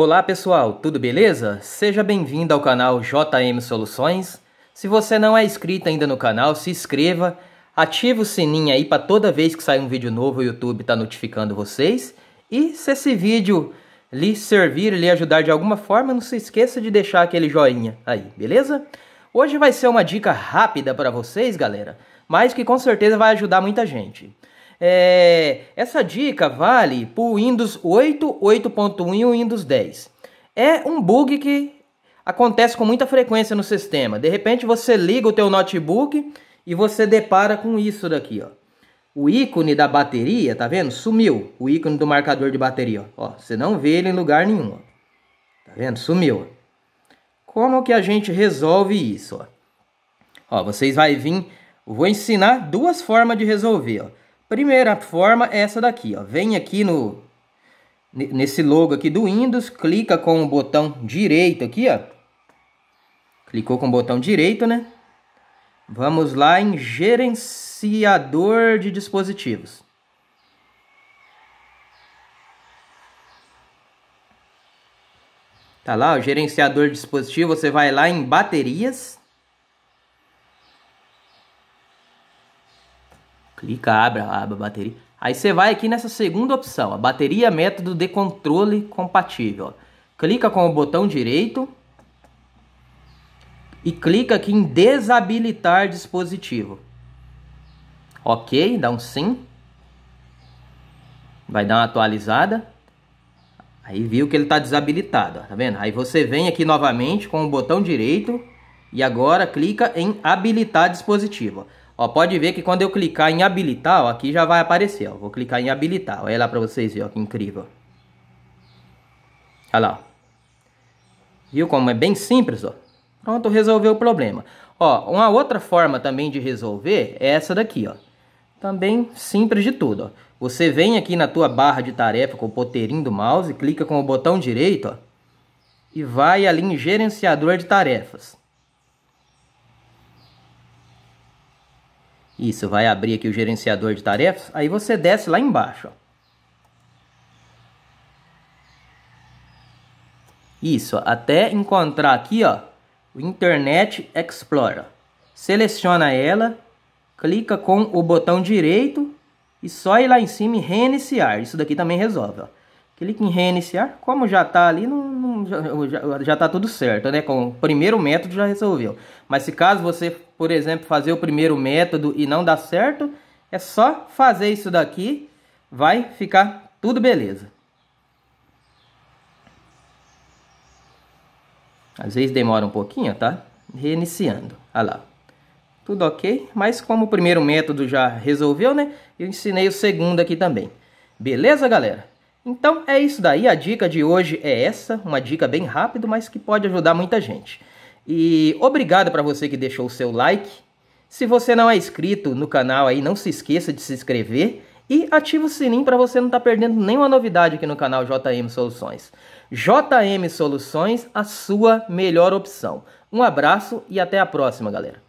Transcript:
Olá pessoal, tudo beleza? Seja bem-vindo ao canal JM Soluções. Se você não é inscrito ainda no canal, se inscreva, ative o sininho aí para toda vez que sair um vídeo novo o YouTube está tá notificando vocês. E se esse vídeo lhe servir, lhe ajudar de alguma forma, não se esqueça de deixar aquele joinha aí, beleza? Hoje vai ser uma dica rápida para vocês, galera, mas que com certeza vai ajudar muita gente. É, essa dica vale para o Windows 8, 8.1 e o Windows 10. É um bug que acontece com muita frequência no sistema. De repente você liga o teu notebook e você depara com isso daqui, ó. O ícone da bateria, tá vendo? Sumiu. O ícone do marcador de bateria, ó. Você não vê ele em lugar nenhum, ó. Tá vendo? Sumiu. Como que a gente resolve isso, ó? Ó, vocês vai vir, vou ensinar duas formas de resolver, ó. Primeira forma é essa daqui, ó. Vem aqui no nesse logo aqui do Windows, clica com o botão direito aqui, ó. Clicou com o botão direito, né? Vamos lá em gerenciador de dispositivos. Tá lá, o gerenciador de dispositivo, você vai lá em baterias. clica, abre a aba bateria. Aí você vai aqui nessa segunda opção, a bateria método de controle compatível. Clica com o botão direito e clica aqui em desabilitar dispositivo. Ok, dá um sim. Vai dar uma atualizada. Aí viu que ele está desabilitado, ó, tá vendo? Aí você vem aqui novamente com o botão direito e agora clica em habilitar dispositivo. Ó. Ó, pode ver que quando eu clicar em habilitar, ó, aqui já vai aparecer, ó. Vou clicar em habilitar. Olha lá para vocês verem, ó, que incrível. Olha lá. Viu como é bem simples, ó. Pronto, resolveu o problema. Ó, uma outra forma também de resolver é essa daqui, ó. Também simples de tudo, ó. Você vem aqui na tua barra de tarefa com o poteirinho do mouse, clica com o botão direito, ó, e vai ali em gerenciador de tarefas. Isso, vai abrir aqui o gerenciador de tarefas. Aí você desce lá embaixo, ó. Isso, até encontrar aqui, ó, o Internet Explorer. Seleciona ela, clica com o botão direito e só ir lá em cima e reiniciar. Isso daqui também resolve, ó. Clique em reiniciar. Como já está ali, não, não, já está tudo certo, né? Com o primeiro método já resolveu. Mas se caso você, por exemplo, fazer o primeiro método e não dá certo, é só fazer isso daqui, vai ficar tudo beleza. Às vezes demora um pouquinho, tá? Reiniciando. Olha lá. Tudo ok, mas como o primeiro método já resolveu, né? Eu ensinei o segundo aqui também. Beleza, galera? Então é isso daí, a dica de hoje é essa, uma dica bem rápida, mas que pode ajudar muita gente. E obrigado para você que deixou o seu like. Se você não é inscrito no canal aí, não se esqueça de se inscrever e ativa o sininho para você não estar tá perdendo nenhuma novidade aqui no canal JM Soluções. JM Soluções, a sua melhor opção. Um abraço e até a próxima, galera.